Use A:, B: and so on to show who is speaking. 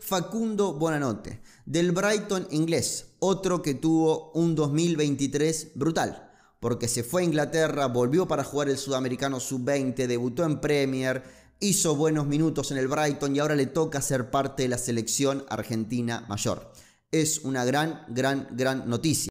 A: Facundo Bonanote, del Brighton inglés, otro que tuvo un 2023 brutal, porque se fue a Inglaterra, volvió para jugar el Sudamericano Sub-20, debutó en Premier, hizo buenos minutos en el Brighton y ahora le toca ser parte de la selección argentina mayor. Es una gran, gran, gran noticia.